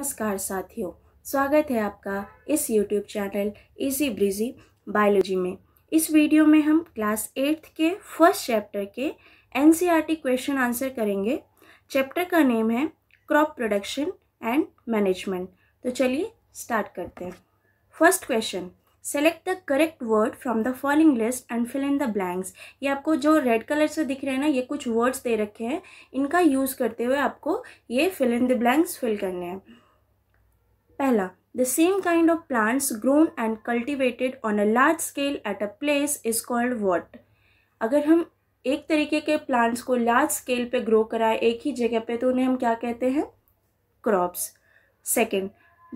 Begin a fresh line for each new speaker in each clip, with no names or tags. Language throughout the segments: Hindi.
नमस्कार साथियों स्वागत है आपका इस YouTube channel easy breezy biology में इस वीडियो में हम क्लास एट्थ के फर्स्ट चैप्टर के एन क्वेश्चन आंसर करेंगे चैप्टर का नेम है क्रॉप प्रोडक्शन एंड मैनेजमेंट तो चलिए स्टार्ट करते हैं first question select the correct word from the following list and fill in the blanks ये आपको जो रेड कलर से दिख रहे हैं ना ये कुछ वर्ड्स दे रखे हैं इनका यूज़ करते हुए आपको ये fill in the blanks fill करने हैं पहला the same kind of plants grown and cultivated on a large scale at a place is called what अगर हम एक तरीके के प्लांट्स को लार्ज स्केल पे ग्रो कराए एक ही जगह पे तो उन्हें हम क्या कहते हैं crops second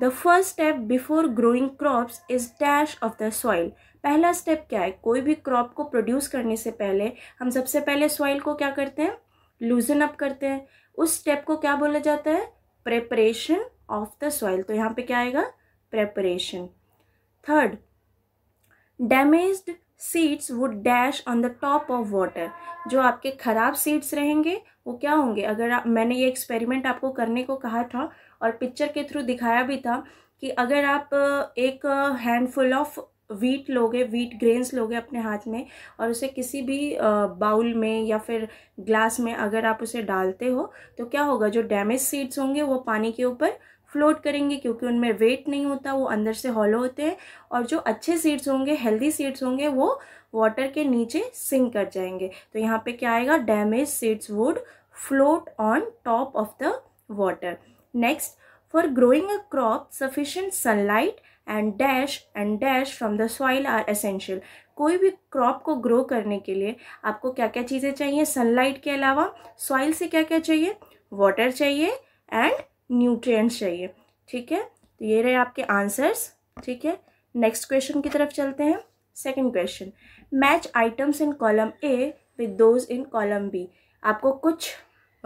the first step before growing crops is dash of the soil पहला स्टेप क्या है कोई भी क्रॉप को प्रोड्यूस करने से पहले हम सबसे पहले सॉइल को क्या करते हैं लूजन अप करते हैं उस स्टेप को क्या बोला जाता है प्रेपरेशन ऑफ द सॉइल तो यहाँ पे क्या आएगा preparation third damaged seeds would dash on the top of water जो आपके ख़राब सीड्स रहेंगे वो क्या होंगे अगर आ, मैंने ये एक्सपेरिमेंट आपको करने को कहा था और पिक्चर के थ्रू दिखाया भी था कि अगर आप एक हैंडफुल ऑफ वीट लोगे वीट ग्रेन्स लोगे अपने हाथ में और उसे किसी भी बाउल में या फिर ग्लास में अगर आप उसे डालते हो तो क्या होगा जो डैमेज सीड्स होंगे वो पानी के ऊपर फ्लोट करेंगे क्योंकि उनमें वेट नहीं होता वो अंदर से हॉलो होते हैं और जो अच्छे सीड्स होंगे हेल्दी सीड्स होंगे वो वाटर के नीचे सिंक कर जाएंगे तो यहाँ पे क्या आएगा damage seeds would float on top of the water next for growing a crop sufficient sunlight and dash and dash from the soil are essential कोई भी क्रॉप को ग्रो करने के लिए आपको क्या क्या चीज़ें चाहिए सनलाइट के अलावा सॉइल से क्या क्या चाहिए वाटर चाहिए एंड न्यूट्रिएंट्स चाहिए ठीक है तो ये रहे आपके आंसर्स ठीक है नेक्स्ट क्वेश्चन की तरफ चलते हैं second question match items in column A with those in column B आपको कुछ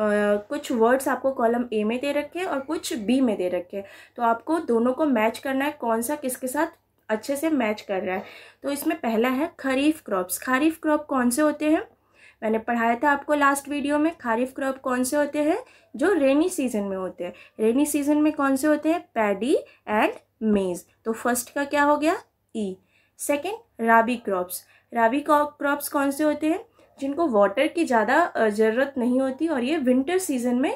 Uh, कुछ वर्ड्स आपको कॉलम ए में दे रखे हैं और कुछ बी में दे रखे हैं तो आपको दोनों को मैच करना है कौन सा किसके साथ अच्छे से मैच कर रहा है तो इसमें पहला है खरीफ क्रॉप्स खरीफ क्रॉप कौन से होते हैं मैंने पढ़ाया था आपको लास्ट वीडियो में खारिफ क्रॉप कौन से होते हैं जो रेनी सीजन में होते हैं रेनी सीजन में कौन से होते हैं पैडी एंड मेज तो फर्स्ट का क्या हो गया E second rabi crops rabi crops कौन से होते हैं जिनको वाटर की ज़्यादा ज़रूरत नहीं होती और ये विंटर सीजन में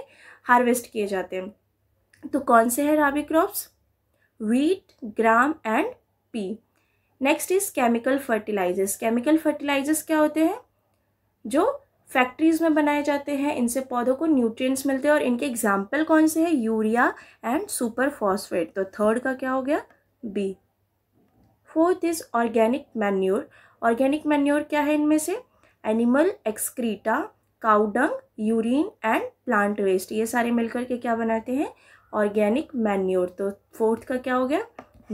हार्वेस्ट किए जाते हैं तो कौन से हैं rabi crops wheat gram and pea next is chemical fertilizers chemical fertilizers क्या होते हैं जो फैक्ट्रीज में बनाए जाते हैं इनसे पौधों को न्यूट्रिएंट्स मिलते हैं और इनके एग्जाम्पल कौन से हैं यूरिया एंड सुपर फॉस्फेट तो थर्ड का क्या हो गया B fourth is organic manure organic manure क्या है इनमें से animal excreta cow dung urine and plant waste ये सारे मिलकर के क्या बनाते हैं ऑर्गेनिक मैन्योर तो फोर्थ का क्या हो गया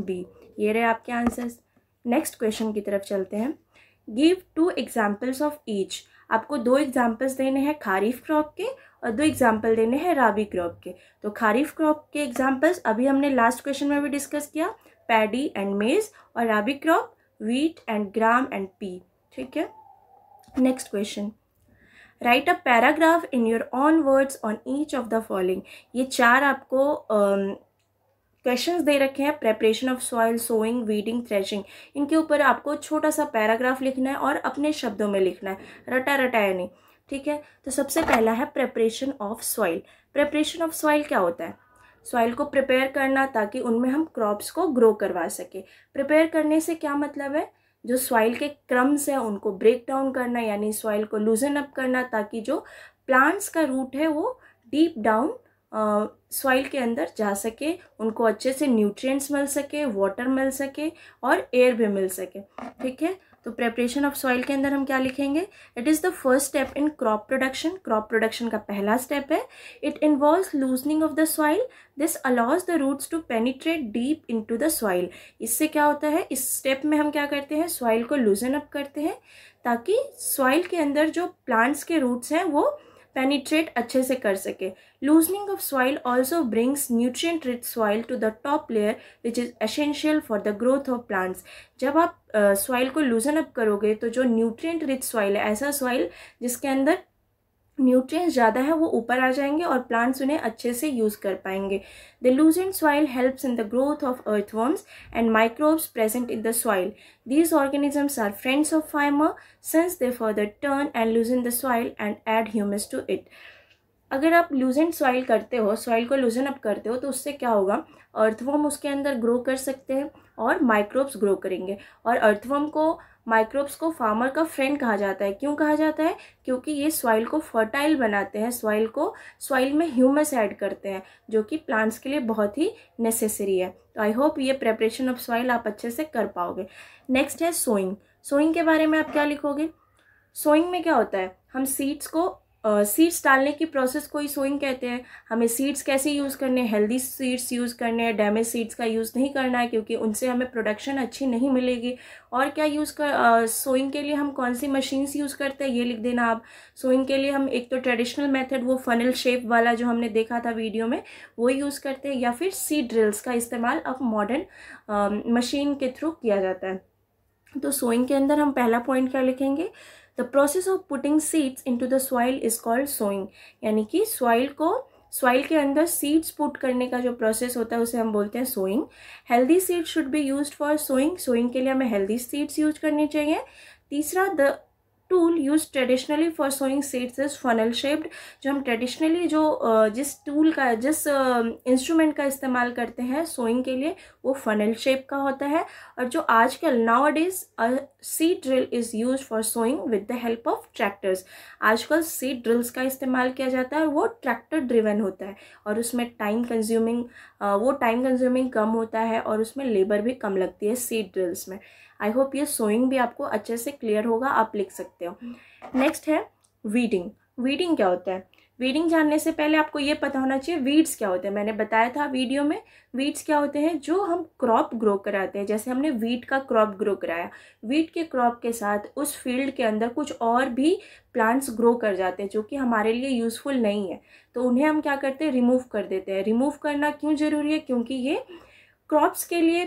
बी ये रहे आपके आंसर्स नेक्स्ट क्वेश्चन की तरफ चलते हैं give two examples of each आपको दो एग्जाम्पल्स देने हैं खारीफ क्रॉप के और दो एग्जाम्पल देने हैं राबी क्रॉप के तो खारीफ क्रॉप के एग्जाम्पल्स अभी हमने लास्ट क्वेश्चन में भी डिस्कस किया पैडी एंड मेज और rabi crop wheat and gram and pea ठीक है next question write a paragraph in your own words on each of the following ये चार आपको um, क्वेश्चंस दे रखे हैं preparation of soil sowing weeding threshing इनके ऊपर आपको छोटा सा पैराग्राफ लिखना है और अपने शब्दों में लिखना है रटा रटा नहीं ठीक है तो सबसे पहला है preparation of soil preparation of soil क्या होता है सॉइल को प्रिपेयर करना ताकि उनमें हम क्रॉप्स को ग्रो करवा सकें प्रिपेयर करने से क्या मतलब है जो सॉइल के क्रम्स हैं उनको ब्रेक डाउन करना यानी सॉइल को लूजन अप करना ताकि जो प्लांट्स का रूट है वो डीप डाउन सॉइल के अंदर जा सके उनको अच्छे से न्यूट्रिएंट्स मिल सके वाटर मिल सके और एयर भी मिल सके ठीक है तो प्रेपरेशन ऑफ सॉइल के अंदर हम क्या लिखेंगे it is the first step in crop production crop production का पहला स्टेप है it involve loosening of the soil this allows the roots to penetrate deep into the soil इससे क्या होता है इस स्टेप में हम क्या करते हैं सॉइल को लूजन अप करते हैं ताकि सॉइल के अंदर जो प्लांट्स के रूट्स हैं वो पेनिट्रेट अच्छे से कर सके loosening of soil also brings nutrient rich soil to the top layer which is essential for the growth of plants जब आप सॉइल uh, को लूजन अप करोगे तो जो न्यूट्रिएंट रिच सॉइल है ऐसा सॉइल जिसके अंदर न्यूट्रिएंट्स ज़्यादा है वो ऊपर आ जाएंगे और प्लांट्स उन्हें अच्छे से यूज़ कर पाएंगे the loosened soil helps in the growth of earthworms and microbes present in the soil these organisms are friends of farmer since they further turn and loose in the soil and add humus to it अगर आप लूजेंट सॉइल करते हो सॉइल को लूजन अप करते हो तो उससे क्या होगा अर्थवर्म उसके अंदर ग्रो कर सकते हैं और माइक्रोब्स ग्रो करेंगे और अर्थवर्म को माइक्रोब्स को फार्मर का फ्रेंड कहा जाता है क्यों कहा जाता है क्योंकि ये सॉइल को फर्टाइल बनाते हैं सॉइल को सॉइल में ह्यूमस ऐड करते हैं जो कि प्लांट्स के लिए बहुत ही नेसेसरी है तो आई होप ये प्रेपरेशन ऑफ सॉइल आप अच्छे से कर पाओगे नेक्स्ट है सोइंग सोइंग के बारे में आप क्या लिखोगे सोइंग में क्या होता है हम सीड्स को सीड्स डालने की प्रोसेस को ही सोइंग कहते हैं हमें सीड्स कैसे यूज़ करने हैं हेल्दी सीड्स यूज़ करने हैं डैमेज सीड्स का यूज़ नहीं करना है क्योंकि उनसे हमें प्रोडक्शन अच्छी नहीं मिलेगी और क्या यूज़ कर सोइंग के लिए हम कौन सी मशीन्स यूज़ करते हैं ये लिख देना आप सोइंग के लिए हम एक तो ट्रेडिशनल मेथड वो फनल शेप वाला जो हमने देखा था वीडियो में वो यूज़ करते हैं या फिर सीड ड्रिल्स का इस्तेमाल अब मॉडर्न मशीन के थ्रू किया जाता है तो सोइंग के अंदर हम पहला पॉइंट क्या लिखेंगे the process of putting seeds into the soil is called sowing यानी कि सॉइल को सॉइल के अंदर सीड्स पुट करने का जो प्रोसेस होता है उसे हम बोलते हैं sowing healthy seeds should be use for sowing sowing के लिए हमें हेल्दी सीड्स यूज करनी चाहिए तीसरा the tool use traditionally for sowing seeds is funnel shaped जो हम ट्रेडिशनली जो जिस टूल का जिस इंस्ट्रूमेंट का इस्तेमाल करते हैं सोइंग के लिए वो फनल शेप का होता है और जो आजकल nowadays seed drill is use for sowing with the help of tractors आजकल सीड ड्रिल्स का इस्तेमाल किया जाता है और वो ट्रैक्टर ड्रिवन होता है और उसमें टाइम कंज्यूमिंग वो टाइम कंज्यूमिंग कम होता है और उसमें लेबर भी कम लगती है सीड ड्रिल्स में आई होप ये सोइंग भी आपको अच्छे से क्लियर होगा आप लिख सकते हो नेक्स्ट है वीडिंग वीडिंग क्या होता है वीडिंग जानने से पहले आपको ये पता होना चाहिए वीड्स क्या होते हैं मैंने बताया था वीडियो में वीड्स क्या होते हैं जो हम क्रॉप ग्रो कराते हैं जैसे हमने वीट का क्रॉप ग्रो कराया वीट के क्रॉप के साथ उस फील्ड के अंदर कुछ और भी प्लांट्स ग्रो कर जाते हैं जो कि हमारे लिए यूज़फुल नहीं है तो उन्हें हम क्या करते हैं रिमूव कर देते हैं रिमूव करना क्यों ज़रूरी है क्योंकि ये क्रॉप्स के लिए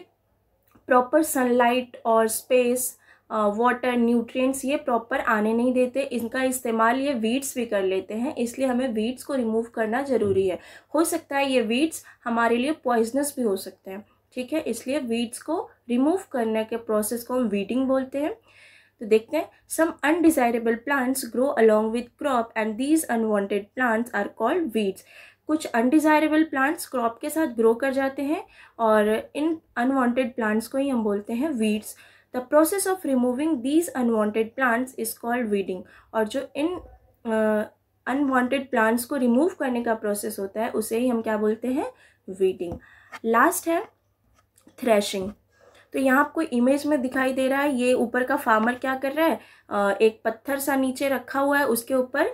प्रॉपर सनलाइट और स्पेस वाटर न्यूट्रिएंट्स ये प्रॉपर आने नहीं देते इनका इस्तेमाल ये वीड्स भी कर लेते हैं इसलिए हमें वीड्स को रिमूव करना ज़रूरी है हो सकता है ये वीड्स हमारे लिए पॉइजनस भी हो सकते हैं ठीक है इसलिए वीड्स को रिमूव करने के प्रोसेस को हम वीडिंग बोलते हैं तो देखते हैं some undesirable plants grow along with crop and these unwanted plants are called weeds कुछ अनडिज़ायरेबल प्लांट्स क्रॉप के साथ ग्रो कर जाते हैं और इन अनवांटेड प्लांट्स को ही हम बोलते हैं weeds the process of removing these unwanted plants is called weeding और जो इन अनवांटेड प्लांट्स को रिमूव करने का प्रोसेस होता है उसे ही हम क्या बोलते हैं वीडिंग लास्ट है थ्रेशिंग तो यहाँ आपको इमेज में दिखाई दे रहा है ये ऊपर का फार्मर क्या कर रहा है एक पत्थर सा नीचे रखा हुआ है उसके ऊपर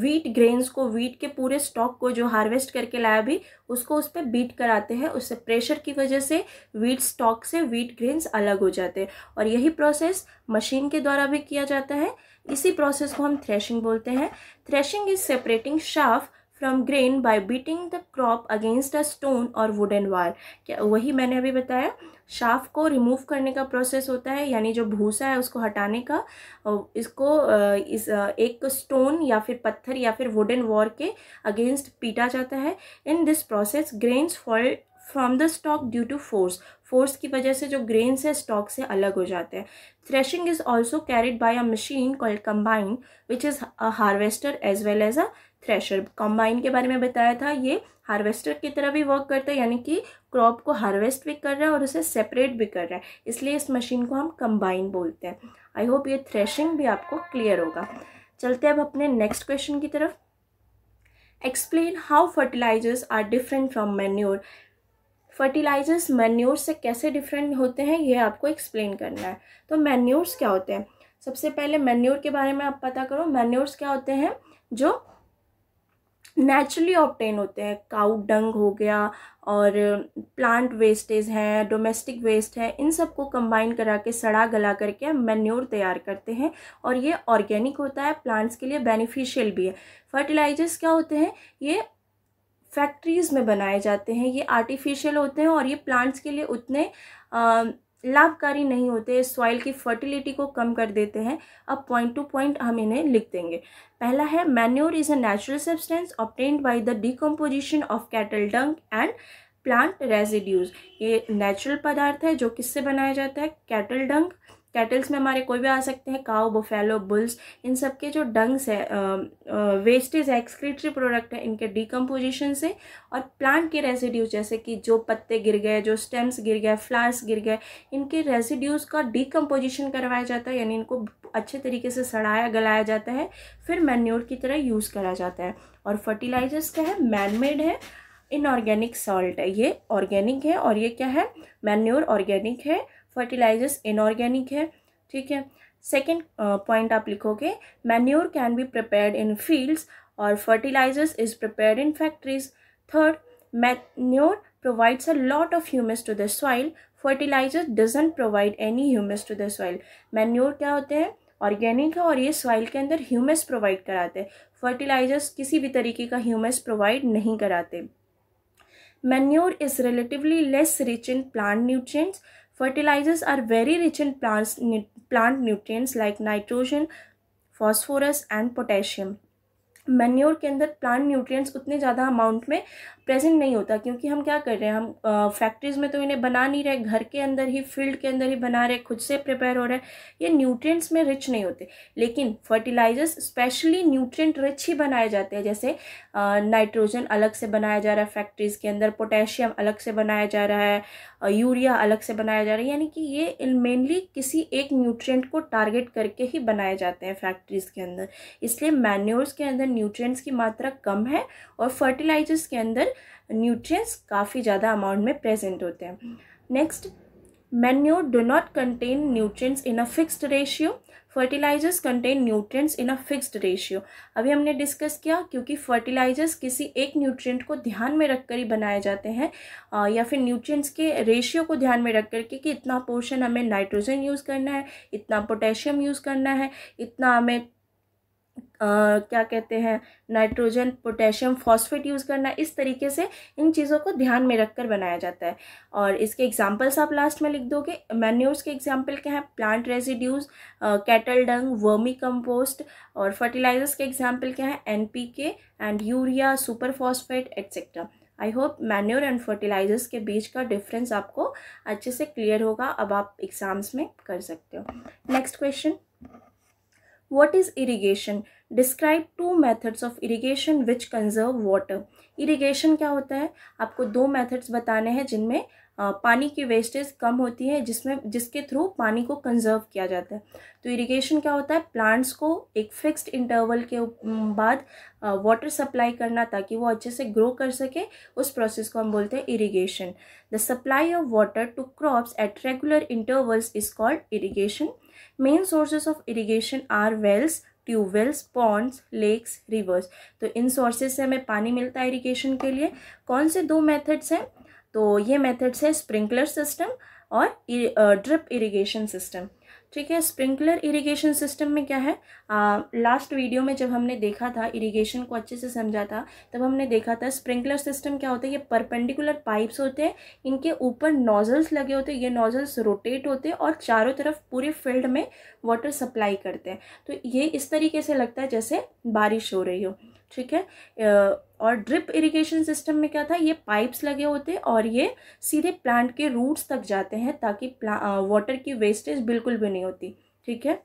वीट ग्रेन्स को वीट के पूरे स्टॉक को जो हार्वेस्ट करके लाया भी उसको उस पर बीट कराते हैं उससे प्रेशर की वजह से वीट स्टॉक से वीट ग्रेन्स अलग हो जाते हैं और यही प्रोसेस मशीन के द्वारा भी किया जाता है इसी प्रोसेस को हम थ्रेशिंग बोलते हैं threshing is separating chaff from grain by beating the crop against a stone और वुडन वाल क्या वही मैंने अभी बताया शाफ को रिमूव करने का प्रोसेस होता है यानी जो भूसा है उसको हटाने का इसको इस एक स्टोन या फिर पत्थर या फिर वुडन वॉर के अगेंस्ट पीटा जाता है in this process grains fall from the stalk due to force force की वजह से जो ग्रेन्स है स्टॉक से अलग हो जाते हैं threshing is also carried by a machine called combine which is a harvester as well as a thresher combine के बारे में बताया था ये हार्वेस्टर की तरह भी वर्क करता है यानी कि क्रॉप को हार्वेस्ट भी कर रहा है और उसे सेपरेट भी कर रहा है इसलिए इस मशीन को हम कंबाइन बोलते हैं आई होप ये थ्रेशिंग भी आपको क्लियर होगा चलते अब अपने नेक्स्ट क्वेश्चन की तरफ explain how fertilizers are different from manure fertilizers manure से कैसे डिफरेंट होते हैं ये आपको एक्सप्लेन करना है तो मैन्योर्स क्या होते हैं सबसे पहले मैन्योर के बारे में आप पता करो मैन्योर्स क्या होते हैं जो नेचुरली ऑप्टेन होते हैं काउ डंग हो गया और प्लांट वेस्टेज हैं डोमेस्टिक वेस्ट है इन सब को कम्बाइन करा के सड़ा गला करके हम मेन्योर तैयार करते हैं और ये ऑर्गेनिक होता है प्लांट्स के लिए बेनिफिशियल भी है फर्टिलाइजर्स क्या होते हैं ये फैक्ट्रीज़ में बनाए जाते हैं ये आर्टिफिशियल होते हैं और ये प्लांट्स के लिए उतने आ, लाभकारी नहीं होते सॉइल की फर्टिलिटी को कम कर देते हैं अब पॉइंट टू पॉइंट हम इन्हें लिख देंगे पहला है manure is a natural substance obtained by the decomposition of cattle dung and plant residues ये नेचुरल पदार्थ है जो किससे बनाया जाता है कैटल डंग कैटल्स में हमारे कोई भी आ सकते हैं काओ बुफेलो बुल्स इन सब के जो डंग्स है वेस्टेज है एक्सक्रीटरी प्रोडक्ट है इनके डिकम्पोजिशन से और प्लांट के रेसिड्यूज जैसे कि जो पत्ते गिर गए जो स्टेम्स गिर गए फ्लावर्स गिर गए इनके रेसिड्यूज़ का डिकम्पोजिशन करवाया जाता है यानी इनको अच्छे तरीके से सड़ाया गलाया जाता है फिर मैन्योर की तरह यूज़ करा जाता है और फर्टिलाइजर्स क्या है मैनमेड है इनऑर्गेनिक सॉल्ट है ये ऑर्गेनिक है और ये क्या है मैन्योर ऑर्गेनिक है फर्टिलाइजर्स इनऑर्गेनिक है ठीक है सेकेंड पॉइंट आप लिखोगे manure can be prepared in fields और fertilizers is prepared in factories third manure provides a lot of humus to the soil fertilizer doesn't provide any humus to the soil manure क्या होते हैं ऑर्गेनिक है और ये सॉइल के अंदर ह्यूमस प्रोवाइड कराते हैं फर्टिलाइजर्स किसी भी तरीके का ह्यूमस प्रोवाइड नहीं कराते manure is relatively less rich in plant nutrients Fertilizers are very rich in plants, plant nutrients like nitrogen, phosphorus and potassium. Manure के अंदर प्लांट न्यूट्रिएंट्स उतने ज़्यादा अमाउंट में प्रेजेंट नहीं होता क्योंकि हम क्या कर रहे हैं हम फैक्ट्रीज़ में तो इन्हें बना नहीं रहे घर के अंदर ही फील्ड के अंदर ही बना रहे खुद से प्रिपेयर हो रहे ये न्यूट्रिएंट्स में रिच नहीं होते लेकिन फर्टिलाइजर्स स्पेशली न्यूट्रिएंट रिच ही बनाए जाते हैं जैसे नाइट्रोजन अलग से बनाया जा रहा है फैक्ट्रीज़ के अंदर पोटेशियम अलग से बनाया जा रहा है यूरिया अलग से बनाया जा रहा है यानी कि ये मेनली किसी एक न्यूट्रिएंट को टारगेट करके ही बनाए जाते हैं फैक्ट्रीज़ के अंदर इसलिए मैन्योर्स के अंदर न्यूट्रिएंट्स की मात्रा कम है और फर्टिलाइजर्स के अंदर न्यूट्रिएंट्स काफ़ी ज़्यादा अमाउंट में प्रेजेंट होते हैं next manure do not contain nutrients in a fixed ratio fertilizers contain nutrients in a fixed ratio अभी हमने डिस्कस किया क्योंकि फर्टिलाइजर्स किसी एक न्यूट्रिएंट को ध्यान में रखकर ही बनाए जाते हैं या फिर न्यूट्रिएंट्स के रेशियो को ध्यान में रख कर के कि इतना पोर्शन हमें नाइट्रोजन यूज़ करना है इतना पोटेशियम यूज़ करना है इतना हमें क्या कहते हैं नाइट्रोजन पोटेशियम फॉस्फेट यूज़ करना इस तरीके से इन चीज़ों को ध्यान में रखकर बनाया जाता है और इसके एग्जांपल्स आप लास्ट में लिख दोगे मैन्योर्स के एग्जांपल क्या हैं plant residues cattle dung vermicompost और फर्टिलाइजर्स के एग्जांपल क्या हैं NPK and urea superphosphate etcetera I hope manure and fertilizers के बीच का डिफरेंस आपको अच्छे से क्लियर होगा अब आप एग्ज़ाम्स में कर सकते हो next question What is irrigation? Describe two methods of irrigation which conserve water irrigation क्या होता है आपको दो मैथड्स बताने हैं जिनमें पानी की वेस्टेज कम होती है जिसमें जिसके थ्रू पानी को कंजर्व किया जाता है तो इरिगेशन क्या होता है प्लांट्स को एक फिक्स्ड इंटरवल के बाद वाटर सप्लाई करना ताकि वो अच्छे से ग्रो कर सके उस प्रोसेस को हम बोलते हैं irrigation the supply of water to crops at regular intervals is called irrigation main sources of irrigation are wells tubewells ponds lakes rivers तो इन सोर्सेज से हमें पानी मिलता है इरीगेशन के लिए कौन से दो मेथड्स हैं तो ये मेथड्स है स्प्रिंकलर सिस्टम और ड्रिप इरीगेशन सिस्टम ठीक है स्प्रिंकलर इरिगेशन सिस्टम में क्या है आ, लास्ट वीडियो में जब हमने देखा था इरिगेशन को अच्छे से समझा था तब हमने देखा था स्प्रिंकलर सिस्टम क्या होता है ये परपेंडिकुलर पाइप्स होते हैं इनके ऊपर नोजल्स लगे होते हैं ये नोजल्स रोटेट होते हैं और चारों तरफ पूरे फील्ड में वाटर सप्लाई करते हैं तो ये इस तरीके से लगता है जैसे बारिश हो रही हो ठीक है और ड्रिप इरिगेशन सिस्टम में क्या था ये पाइप्स लगे होते और ये सीधे प्लांट के रूट्स तक जाते हैं ताकि वाटर की वेस्टेज बिल्कुल भी नहीं होती ठीक है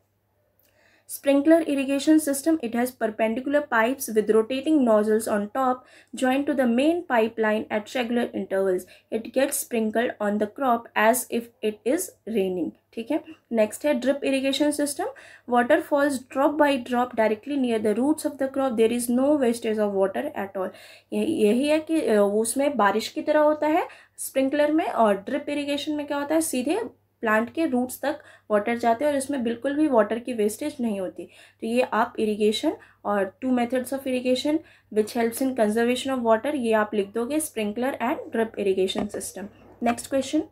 sprinkler irrigation system it has perpendicular pipes with rotating nozzles on top join to the main pipe line at regular intervals it gets sprinkled on the crop as if it is raining ठीक है नेक्स्ट है drip irrigation system water falls drop by drop directly near the roots of the crop there is no wastage of water at all यही है कि उसमें बारिश की तरह होता है स्प्रिंकलर में और ड्रिप इरीगेशन में क्या होता है सीधे प्लांट के रूट्स तक वाटर जाते हैं और इसमें बिल्कुल भी वाटर की वेस्टेज नहीं होती तो ये आप इरिगेशन और two methods of irrigation which helps in conservation of water ये आप लिख दोगे sprinkler and drip irrigation system next question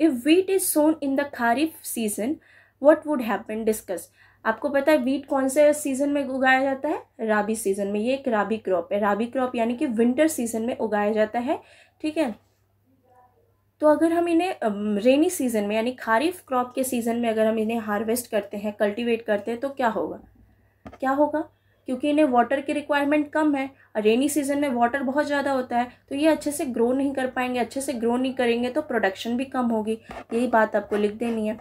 if wheat is sown in the kharif season what would happen discuss आपको पता है वीट कौन से सीज़न में उगाया जाता है राबी सीज़न में ये एक राबी क्रॉप है राबी क्रॉप यानी कि विंटर सीज़न में उगाया जाता है ठीक है तो अगर हम इन्हें रेनी सीज़न में यानी खारीफ क्रॉप के सीज़न में अगर हम इन्हें हार्वेस्ट करते हैं कल्टीवेट करते हैं तो क्या होगा क्या होगा क्योंकि इन्हें वाटर की रिक्वायरमेंट कम है और रेनी सीजन में वाटर बहुत ज़्यादा होता है तो ये अच्छे से ग्रो नहीं कर पाएंगे अच्छे से ग्रो नहीं करेंगे तो प्रोडक्शन भी कम होगी यही बात आपको लिख देनी है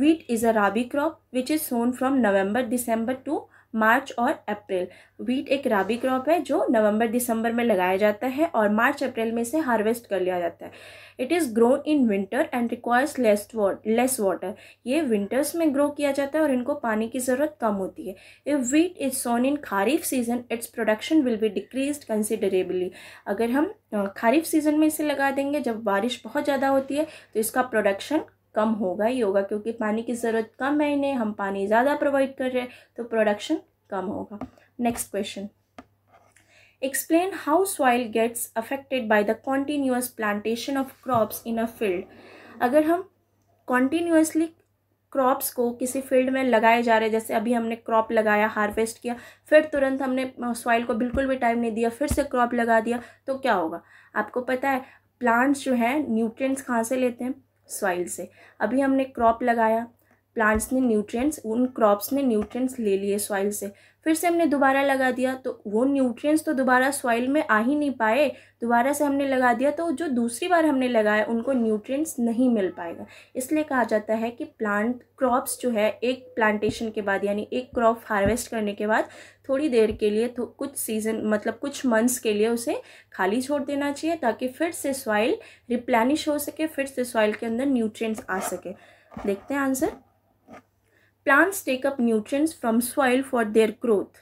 wheat is a rabi crop which is sown from November December to March और अप्रैल वीट एक राबी क्रॉप है जो नवंबर दिसंबर में लगाया जाता है और मार्च अप्रैल में इसे हार्वेस्ट कर लिया जाता है it is grown in winter and requires less less water ये विंटर्स में ग्रो किया जाता है और इनको पानी की ज़रूरत कम होती है if wheat is sown in kharif season its production will be decrease considerably अगर हम खारीफ सीजन में इसे लगा देंगे जब बारिश बहुत ज़्यादा होती है तो इसका प्रोडक्शन कम होगा ही होगा क्योंकि पानी की ज़रूरत कम है इन्हें हम पानी ज़्यादा प्रोवाइड कर रहे हैं तो प्रोडक्शन कम होगा next question explain how soil gets affected by the continuous plantation of crops in a field अगर हम कॉन्टीन्यूसली क्रॉप्स को किसी फील्ड में लगाए जा रहे हैं जैसे अभी हमने क्रॉप लगाया हार्वेस्ट किया फिर तुरंत हमने सॉइल को बिल्कुल भी टाइम नहीं दिया फिर से क्रॉप लगा दिया तो क्या होगा आपको पता है प्लांट्स जो हैं न्यूट्रिएंट्स कहाँ से लेते हैं सॉइल से अभी हमने क्रॉप लगाया प्लांट्स ने न्यूट्रिएंट्स उन क्रॉप्स ने न्यूट्रिएंट्स ले लिए सॉइल से फिर से हमने दोबारा लगा दिया तो वो न्यूट्रिएंट्स तो दोबारा सॉइल में आ ही नहीं पाए दोबारा से हमने लगा दिया तो जो दूसरी बार हमने लगाया उनको न्यूट्रिएंट्स नहीं मिल पाएगा इसलिए कहा जाता है कि प्लांट क्रॉप्स जो है एक प्लांटेशन के बाद यानी एक क्रॉप हार्वेस्ट करने के बाद थोड़ी देर के लिए तो कुछ सीज़न मतलब कुछ मंथ्स के लिए उसे खाली छोड़ देना चाहिए ताकि फिर से सॉइल रिप्लैनिश हो सके फिर से सॉइल के अंदर न्यूट्रिएंट्स आ सके देखते हैं answer plants take up nutrients from soil for their growth.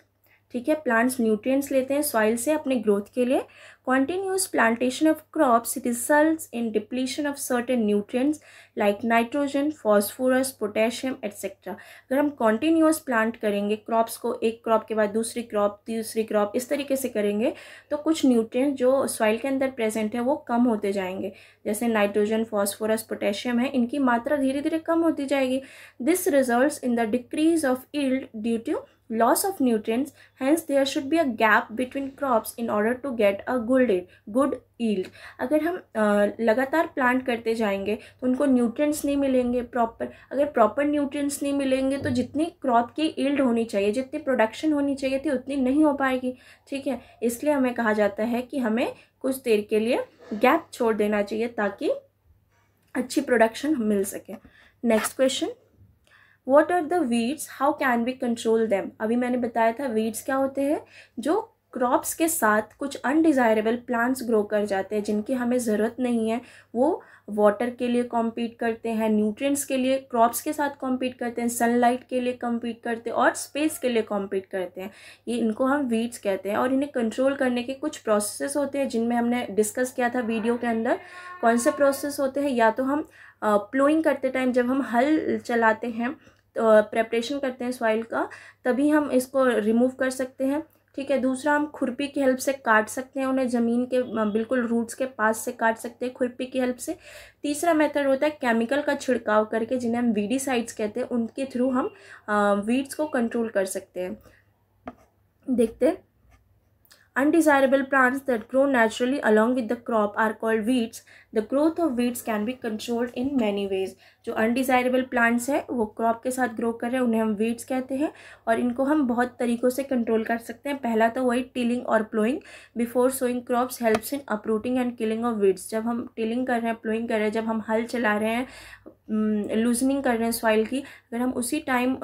ठीक है प्लांट्स न्यूट्रिएंट्स लेते हैं सॉइल से अपने ग्रोथ के लिए continuous plantation of crops result in depletion of certain nutrients like nitrogen phosphorus potassium etcetera अगर हम कॉन्टिन्यूस प्लांट करेंगे क्रॉप्स को एक क्रॉप के बाद दूसरी क्रॉप तीसरी क्रॉप इस तरीके से करेंगे तो कुछ न्यूट्रियट जो सॉइल के अंदर प्रेजेंट है वो कम होते जाएंगे जैसे नाइट्रोजन फॉस्फोरस पोटेशियम है इनकी मात्रा धीरे धीरे कम होती जाएगी this result in the decrease of yield due to loss of nutrients hence there should be a gap between crops in order to get a good good yield अगर हम आ, लगातार प्लांट करते जाएंगे तो उनको न्यूट्रिएंट्स नहीं मिलेंगे प्रॉपर अगर प्रॉपर न्यूट्रिएंट्स नहीं मिलेंगे तो जितनी क्रॉप की ईल्ड होनी चाहिए जितनी प्रोडक्शन होनी चाहिए थी उतनी नहीं हो पाएगी ठीक है इसलिए हमें कहा जाता है कि हमें कुछ देर के लिए गैप छोड़ देना चाहिए ताकि अच्छी प्रोडक्शन मिल सके next question what are the weeds how can we control them अभी मैंने बताया था वीड्स क्या होते हैं जो क्रॉप्स के साथ कुछ अनडिज़ायरेबल प्लांट्स ग्रो कर जाते हैं जिनकी हमें ज़रूरत नहीं है वो वाटर के लिए कॉम्पीट करते हैं न्यूट्रिएंट्स के लिए क्रॉप्स के साथ कॉम्पीट करते हैं सनलाइट के लिए कॉम्पीट करते हैं और स्पेस के लिए कॉम्पीट करते हैं ये इनको हम वीड्स कहते हैं और इन्हें कंट्रोल करने के कुछ प्रोसेस होते हैं जिनमें हमने डिस्कस किया था वीडियो के अंदर कौन से प्रोसेस होते हैं या तो हम प्लोइंग करते टाइम जब हम हल चलाते हैं प्रेपरेशन करते हैं सॉइल का तभी हम इसको रिमूव कर सकते हैं ठीक है दूसरा हम खुरपी की हेल्प से काट सकते हैं उन्हें ज़मीन के बिल्कुल रूट्स के पास से काट सकते हैं खुरपी की हेल्प से तीसरा मेथड होता है केमिकल का छिड़काव करके जिन्हें हम वीडीसाइड्स कहते हैं उनके थ्रू हम वीड्स को कंट्रोल कर सकते हैं देखते हैं Undesirable plants that grow naturally along with the crop are called weeds. The growth of weeds can be controlled in many ways. जो undesirable plants है वो crop के साथ grow कर रहे हैं उन्हें हम weeds कहते हैं और इनको हम बहुत तरीक़ों से control कर सकते हैं पहला तो वही tilling और plowing. Before sowing crops helps in uprooting and killing of weeds. जब हम tilling कर रहे हैं plowing कर रहे हैं जब हम हल चला रहे हैं लूजनिंग कर रहे हैं सॉइल की अगर हम उसी टाइम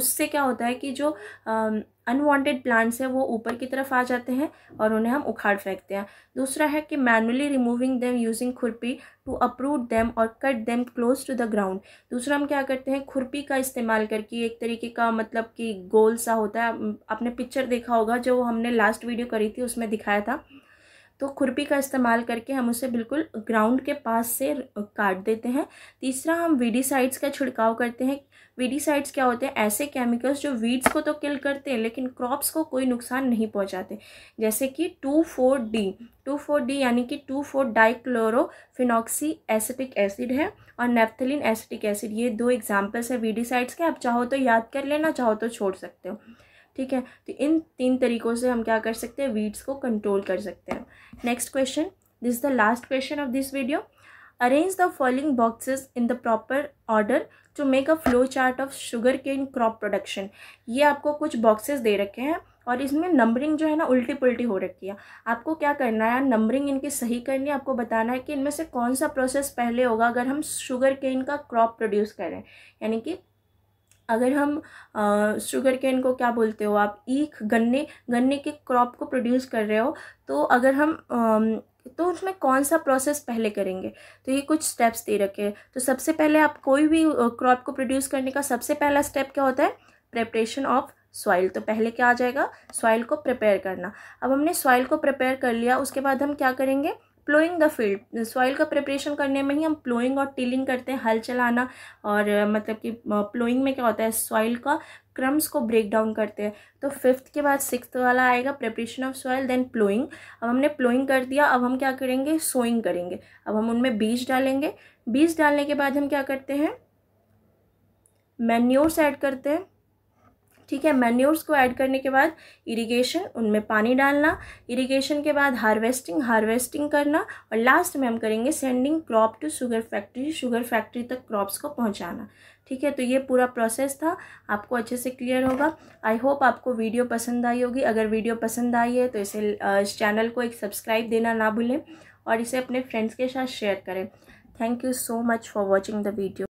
उससे क्या होता है कि जो अनवांटेड प्लांट्स हैं वो ऊपर की तरफ आ जाते हैं और उन्हें हम उखाड़ फेंकते हैं दूसरा है कि manually removing them using khurpi to uproot them और cut them close to the ground दूसरा हम क्या करते हैं खुरपी का इस्तेमाल करके एक तरीके का मतलब कि गोल सा होता है आपने पिक्चर देखा होगा जो हमने लास्ट वीडियो करी थी उसमें दिखाया था तो खुरपी का इस्तेमाल करके हम उसे बिल्कुल ग्राउंड के पास से काट देते हैं तीसरा हम वीडीसाइड्स का छिड़काव करते हैं वीडीसाइड्स क्या होते हैं ऐसे केमिकल्स जो वीड्स को तो किल करते हैं लेकिन क्रॉप्स को कोई नुकसान नहीं पहुंचाते जैसे कि two four D two four D यानी कि two four dichlorophenoxy acetic acid है और नेफ्थलिन एसिटिक एसिड ये दो एग्जाम्पल्स है वीडीसाइड्स के आप चाहो तो याद कर लेना चाहो तो छोड़ सकते हो ठीक है तो इन तीन तरीक़ों से हम क्या कर सकते हैं वीड्स को कंट्रोल कर सकते हैं next question this is the last question of this video arrange the following boxes in the proper order to make a flow chart of sugar cane crop production ये आपको कुछ बॉक्सेस दे रखे हैं और इसमें नंबरिंग जो है ना उल्टी पुल्टी हो रखी है आपको क्या करना है नंबरिंग इनकी सही करनी है आपको बताना है कि इनमें से कौन सा प्रोसेस पहले होगा अगर हम शुगर केन का क्रॉप प्रोड्यूस करें यानी कि अगर हम शुगर केन को क्या बोलते हो आप ईख गन्ने गन्ने के क्रॉप को प्रोड्यूस कर रहे हो तो अगर हम तो उसमें कौन सा प्रोसेस पहले करेंगे तो ये कुछ स्टेप्स दे रखे हैं तो सबसे पहले आप कोई भी क्रॉप को प्रोड्यूस करने का सबसे पहला स्टेप क्या होता है प्रेपरेशन ऑफ सॉइल तो पहले क्या आ जाएगा सॉइल को प्रिपेयर करना अब हमने सॉइल को प्रिपेयर कर लिया उसके बाद हम क्या करेंगे प्लोइंग द फील्ड सॉइल का प्रिपरेशन करने में ही हम प्लोइंग और टिलिंग करते हैं हल चलाना और मतलब कि प्लोइंग में क्या होता है सॉइल का क्रम्स को ब्रेक डाउन करते हैं तो फिफ्थ के बाद सिक्स वाला आएगा preparation of soil then ploughing अब हमने प्लोइंग कर दिया अब हम क्या करेंगे सोइंग करेंगे अब हम उनमें बीज डालेंगे बीज डालने के बाद हम क्या करते हैं मैन्योर्स ऐड करते हैं ठीक है मैन्योर्स को ऐड करने के बाद इरिगेशन उनमें पानी डालना इरिगेशन के बाद हार्वेस्टिंग हार्वेस्टिंग करना और लास्ट में हम करेंगे sending crop to sugar factory sugar factory तक क्रॉप्स को पहुंचाना ठीक है तो ये पूरा प्रोसेस था आपको अच्छे से क्लियर होगा आई होप आपको वीडियो पसंद आई होगी अगर वीडियो पसंद आई है तो इसे इस चैनल को एक सब्सक्राइब देना ना भूलें और इसे अपने फ्रेंड्स के साथ शेयर करें thank you so much for watching the video